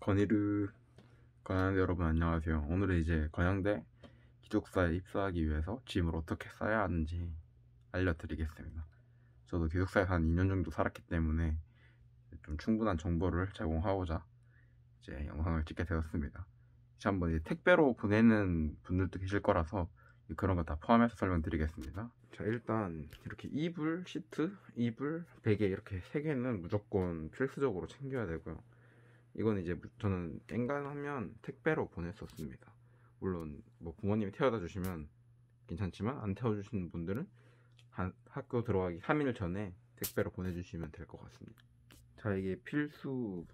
건이르 건양대 여러분 안녕하세요. 오늘은 이제 건양대 기숙사에 입사하기 위해서 짐을 어떻게 싸야 하는지 알려드리겠습니다. 저도 기숙사에서 한 2년 정도 살았기 때문에 좀 충분한 정보를 제공하고자 이제 영상을 찍게 되었습니다. 이제 한번 이제 택배로 보내는 분들도 계실 거라서 그런 거 다 포함해서 설명드리겠습니다. 자 일단 이렇게 이불, 시트, 이불, 베개 이렇게 세 개는 무조건 필수적으로 챙겨야 되고요. 이건 이제 저는 앵간하면 택배로 보냈었습니다. 물론 뭐 부모님이 태워다 주시면 괜찮지만 안 태워주시는 분들은 한, 학교 들어가기 3일 전에 택배로 보내주시면 될 것 같습니다. 자 이게 필수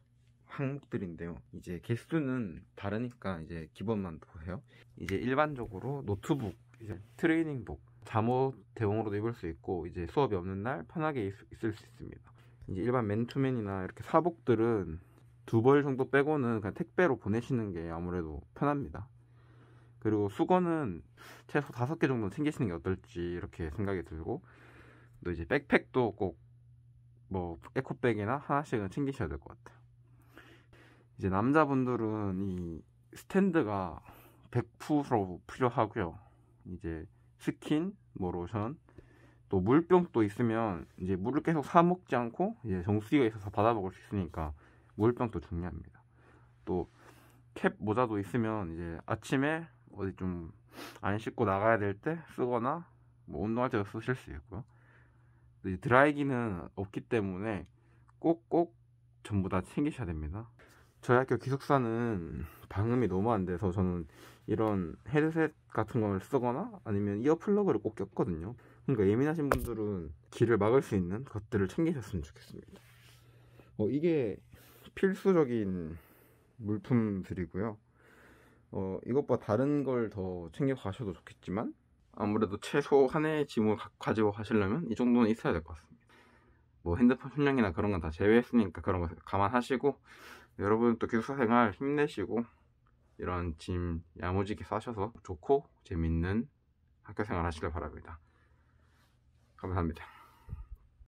항목들인데요. 이제 개수는 다르니까 이제 기본만 보세요. 이제 일반적으로 노트북, 이제 트레이닝복, 잠옷 대용으로도 입을 수 있고 이제 수업이 없는 날 편하게 있, 을수 있습니다. 이제 일반 맨투맨이나 이렇게 사복들은 두벌 정도 빼고는 그냥 택배로 보내시는 게 아무래도 편합니다. 그리고 수건은 최소 다섯 개 정도 챙기시는 게 어떨지 이렇게 생각이 들고 또 이제 백팩도 꼭 뭐 에코백이나 하나씩은 챙기셔야 될 것 같아요. 이제 남자분들은 이 스탠드가 100%로 필요하고요. 이제 스킨, 뭐 로션, 또 물병도 있으면 이제 물을 계속 사 먹지 않고 이제 예, 정수기가 있어서 받아 먹을 수 있으니까 물병도 중요합니다. 또 캡 모자도 있으면 이제 아침에 어디 좀 안 씻고 나가야 될 때 쓰거나 뭐 운동할 때도 쓰실 수 있고요. 드라이기는 없기 때문에 꼭꼭 전부 다 챙기셔야 됩니다. 저희 학교 기숙사는 방음이 너무 안 돼서 저는 이런 헤드셋 같은 걸 쓰거나 아니면 이어플러그를 꼭 꼈거든요. 그러니까 예민하신 분들은 길을 막을 수 있는 것들을 챙기셨으면 좋겠습니다. 어, 이게 필수적인 물품들이고요. 어, 이것과다른걸 더 챙겨 가셔도 좋겠지만 아무래도 최소 한 해의 짐을 가, 지고 가시려면 이 정도는 있어야 될 것 같습니다. 뭐 핸드폰 충전기나 그런 건 다 제외했으니까 그런 거 감안하시고 여러분또 기숙사생활 힘내시고 이런 짐 야무지게 싸셔서 좋고 재밌는 학교생활 하시길 바랍니다. 감사합니다.